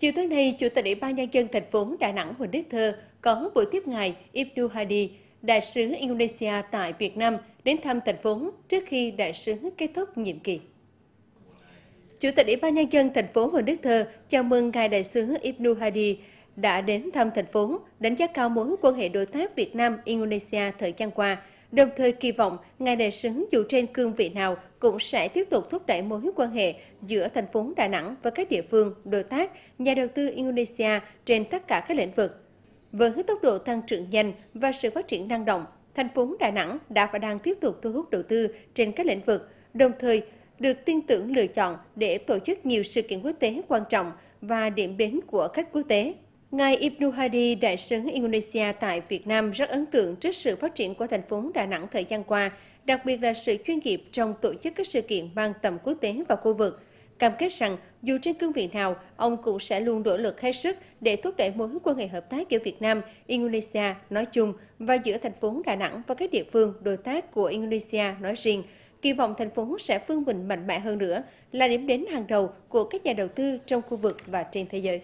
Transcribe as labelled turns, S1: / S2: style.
S1: Chiều tối nay, Chủ tịch Ủy ban Nhân dân thành phố Đà Nẵng Huỳnh Đức Thơ có buổi tiếp ngài Ibnu Hadi, đại sứ Indonesia tại Việt Nam đến thăm thành phố trước khi đại sứ kết thúc nhiệm kỳ. Chủ tịch Ủy ban Nhân dân thành phố Huỳnh Đức Thơ chào mừng ngài đại sứ Ibnu Hadi đã đến thăm thành phố, đánh giá cao mối quan hệ đối tác Việt Nam-Indonesia thời gian qua – đồng thời kỳ vọng ngài đại sứ dù trên cương vị nào cũng sẽ tiếp tục thúc đẩy mối quan hệ giữa thành phố Đà Nẵng với các địa phương, đối tác, nhà đầu tư Indonesia trên tất cả các lĩnh vực. Với tốc độ tăng trưởng nhanh và sự phát triển năng động, thành phố Đà Nẵng đã và đang tiếp tục thu hút đầu tư trên các lĩnh vực, đồng thời được tin tưởng lựa chọn để tổ chức nhiều sự kiện quốc tế quan trọng và điểm đến của khách quốc tế. Ngài Ibnu Hadi, đại sứ Indonesia tại Việt Nam rất ấn tượng trước sự phát triển của thành phố Đà Nẵng thời gian qua, đặc biệt là sự chuyên nghiệp trong tổ chức các sự kiện mang tầm quốc tế và khu vực. Cam kết rằng dù trên cương vị nào, ông cũng sẽ luôn nỗ lực hết sức để thúc đẩy mối quan hệ hợp tác giữa Việt Nam, Indonesia nói chung và giữa thành phố Đà Nẵng và các địa phương đối tác của Indonesia nói riêng. Kỳ vọng thành phố sẽ vươn mình mạnh mẽ hơn nữa, là điểm đến hàng đầu của các nhà đầu tư trong khu vực và trên thế giới.